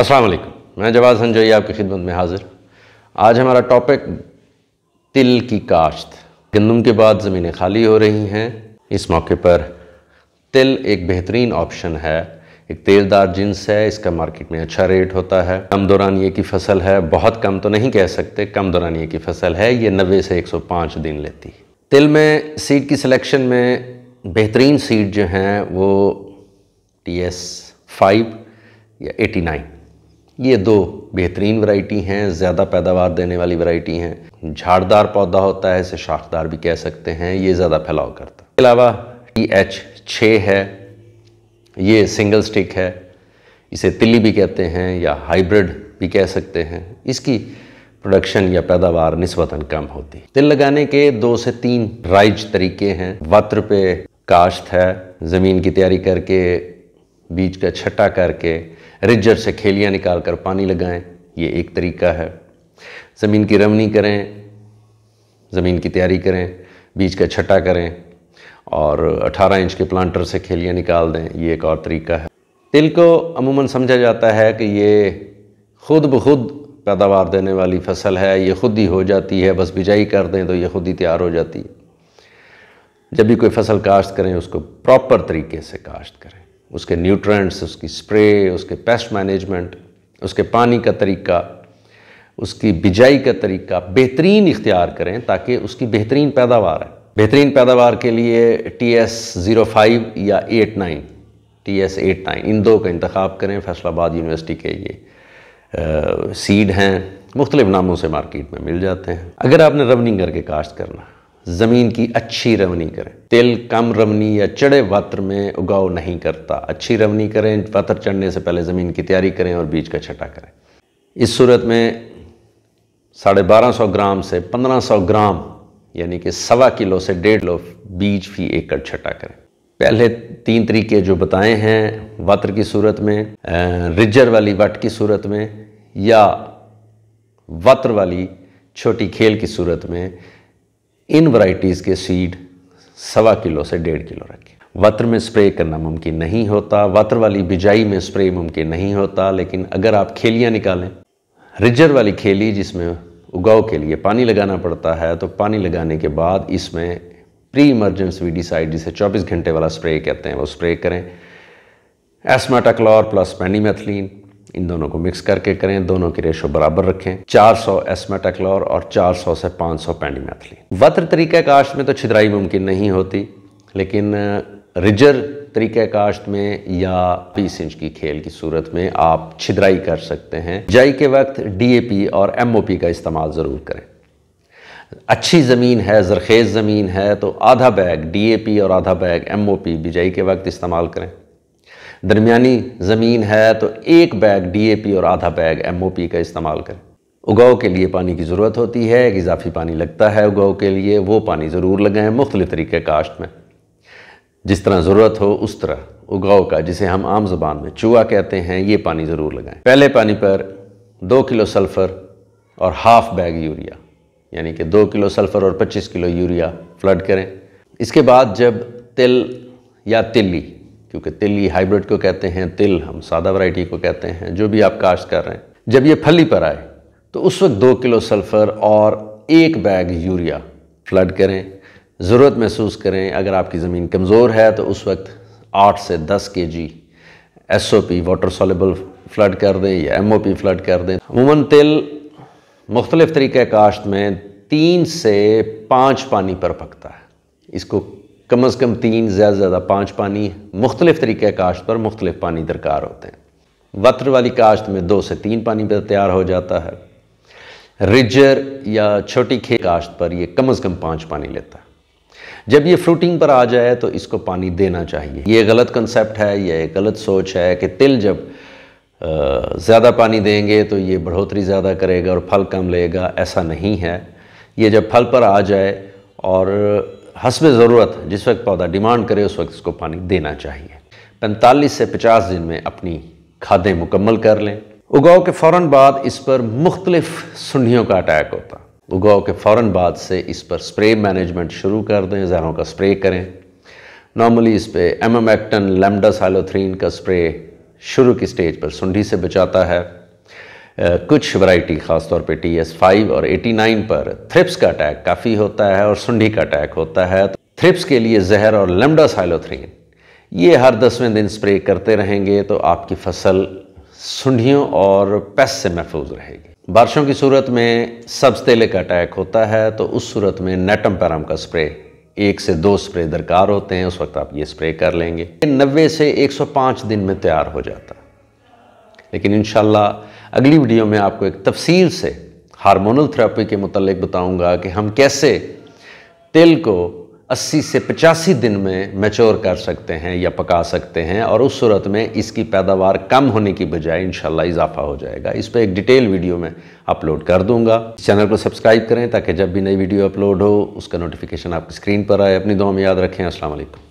अस्सलाम वालेकुम मैं जवाद संजोई आपकी खिदमत में हाजिर आज हमारा टॉपिक तिल की काश्त गंदम के बाद ज़मीनें खाली हो रही हैं इस मौके पर तिल एक बेहतरीन ऑप्शन है एक तेज़दार जिन्स है इसका मार्केट में अच्छा रेट होता है कम दौरानिए की फसल है बहुत कम तो नहीं कह सकते कम दौरानिए की फसल है ये नब्बे से 105 दिन लेती तिल में सीड की सिलेक्शन में बेहतरीन सीड जो हैं वो टी एस फाइव या एटी नाइन ये दो बेहतरीन वैरायटी हैं ज़्यादा पैदावार देने वाली वैरायटी हैं झाड़दार पौधा होता है इसे शाखदार भी कह सकते हैं ये ज़्यादा फैलाव करता है अलावा टी एच छ है ये सिंगल स्टिक है इसे तिल्ली भी कहते हैं या हाइब्रिड भी कह सकते हैं इसकी प्रोडक्शन या पैदावार नस्बता कम होती है तिल लगाने के दो से तीन राइज तरीके हैं वत्र पे काश्त है ज़मीन की तैयारी करके बीज का छट्टा करके रिज्जर से खेलियाँ निकाल कर पानी लगाएं ये एक तरीका है ज़मीन की रमनी करें ज़मीन की तैयारी करें बीज का छट्टा करें और 18 इंच के प्लांटर से खेलियाँ निकाल दें ये एक और तरीका है तिल को अमूमन समझा जाता है कि ये खुद ब खुद पैदावार देने वाली फसल है ये खुद ही हो जाती है बस बिजाई कर दें तो ये खुद ही तैयार हो जाती है जब भी कोई फसल काश्त करें उसको प्रॉपर तरीके से काश्त करें उसके न्यूट्रेंट्स उसकी स्प्रे उसके पेस्ट मैनेजमेंट उसके पानी का तरीका उसकी बिजाई का तरीका बेहतरीन इख्तियार करें ताकि उसकी बेहतरीन पैदावार है बेहतरीन पैदावार के लिए टी एस ज़ीरो फाइव या eight nine T S eight nine इन दो का इंतखब करें फैसलाबाद यूनिवर्सिटी के ये सीड हैं मुख्तलिफ नामों से मार्केट में मिल जाते हैं अगर आपने रबनिंग करके काश्त करना ज़मीन की अच्छी रवनी करें तिल कम रवनी या चढ़े वत्र में उगाव नहीं करता अच्छी रवनी करें वत्र चढ़ने से पहले ज़मीन की तैयारी करें और बीज का छटा करें इस सूरत में साढ़े बारह सौ ग्राम से पंद्रह सौ ग्राम यानी कि सवा किलो से डेढ़ किलो बीज फी एकड़ छटा करें पहले तीन तरीके जो बताए हैं वत्र की सूरत में रिजर वाली वट की सूरत में या वत्र वाली छोटी खेल की सूरत में इन वराइटीज के सीड सवा किलो से डेढ़ किलो रखें वत्र में स्प्रे करना मुमकिन नहीं होता वत्र वाली बिजाई में स्प्रे मुमकिन नहीं होता लेकिन अगर आप खेलियाँ निकालें रिजर वाली खेली जिसमें उगाओ के लिए पानी लगाना पड़ता है तो पानी लगाने के बाद इसमें प्री इमरजेंस वीडीसाइड जिसे 24 घंटे वाला स्प्रे कहते हैं वो स्प्रे करें एसमाटाक्लोर प्लस पैनीमेथलीन इन दोनों को मिक्स करके करें दोनों की रेशो बराबर रखें 400 सौ एसमेटाक्लोर और 400 से 500 सौ पेंडीमैथली वत्र तरीक़े काश्त में तो छिदराई मुमकिन नहीं होती लेकिन रिजर तरीक़े काश्त में या बीस इंच की खेल की सूरत में आप छिदराई कर सकते हैं जई के वक्त डी और एम का इस्तेमाल ज़रूर करें अच्छी ज़मीन है ज़रखेज़ ज़मीन है तो आधा बैग पी और आधा बैग पी बिजाई के वक्त इस्तेमाल करें दरमियानी ज़मीन है तो एक बैग डीएपी और आधा बैग एमओपी का इस्तेमाल करें उगाओ के लिए पानी की ज़रूरत होती है एक इजाफी पानी लगता है उगाओ के लिए वो पानी ज़रूर लगाएं मुख्तलि तरीके काश्त में जिस तरह ज़रूरत हो उस तरह उगाओ का जिसे हम आम जबान में चूहा कहते हैं ये पानी ज़रूर लगाएं पहले पानी पर दो किलो सल्फ़र और हाफ बैग यूरिया यानी कि दो किलो सल्फ़र और पच्चीस किलो यूरिया फ्लड करें इसके बाद जब तिल या तिल्ली क्योंकि तिल हाइब्रिड को कहते हैं तिल हम सादा वैरायटी को कहते हैं जो भी आप काश्त कर रहे हैं जब ये फली पर आए तो उस वक्त दो किलो सल्फ़र और एक बैग यूरिया फ्लड करें ज़रूरत महसूस करें अगर आपकी ज़मीन कमज़ोर है तो उस वक्त आठ से दस K G S O P water soluble flood कर दें या एम ओ पी फ्लड कर दें अमूमन तिल मुख्तलिफ़ तरीक़ काश्त में तीन से पाँच पानी पर पकता है इसको कम अज़ कम तीन ज़्यादा से ज़्यादा पाँच पानी मुख्तलिफ तरीके काश्त पर मुख्तलिफ पानी दरकार होते हैं वत्र वाली काश्त में दो से तीन पानी पर तैयार हो जाता है रिजर या छोटी खे काश्त पर यह कम अज़ कम पाँच पानी लेता है जब ये फ्रूटिंग पर आ जाए तो इसको पानी देना चाहिए ये गलत कंसेप्ट है एक गलत सोच है कि तिल जब ज़्यादा पानी देंगे तो ये बढ़ोतरी ज़्यादा करेगा और फल कम लेगा ऐसा नहीं है ये जब फल पर आ जाए और हसब ज़रूरत जिस वक्त पौधा डिमांड करे उस वक्त इसको पानी देना चाहिए 45 से 50 दिन में अपनी खादें मुकम्मल कर लें उगाओ के फ़ौर बाद इस पर मुख्तलिफ सुंडियों का अटैक होता उगाओ के फ़ौर बाद से इस पर स्प्रे मैनेजमेंट शुरू कर दें जहरों का स्प्रे करें नॉर्मली इस पर एम एम एक्टन लेमडा साइलोथ्रीन का स्प्रे शुरू की स्टेज पर सुंडी से बचाता है कुछ वैरायटी खासतौर पे टी एस फाइव और एटी नाइन पर थ्रिप्स का अटैक काफ़ी होता है और सुंडी का अटैक होता है तो थ्रिप्स के लिए जहर और साइलोथ्रीन ये हर दसवें दिन स्प्रे करते रहेंगे तो आपकी फसल सुंडियों और पेस से महफूज रहेगी बारिशों की सूरत में सब्ज तेले का अटैक होता है तो उस सूरत में नेटम पैराम का स्प्रे एक से दो स्प्रे दरकार होते हैं उस वक्त आप ये स्प्रे कर लेंगे नब्बे से 105 दिन में तैयार हो जाता लेकिन इनशाला अगली वीडियो में आपको एक तफसील से हार्मोनल थेरेपी के मतलब बताऊंगा कि हम कैसे तेल को 80 से 85 दिन में मैच्योर कर सकते हैं या पका सकते हैं और उस सूरत में इसकी पैदावार कम होने की बजाय इंशाल्लाह इजाफा हो जाएगा इस पर एक डिटेल वीडियो में अपलोड कर दूंगा चैनल को सब्सक्राइब करें ताकि जब भी नई वीडियो अपलोड हो उसका नोटिफिकेशन आपकी स्क्रीन पर आए अपनी दो में याद रखें असल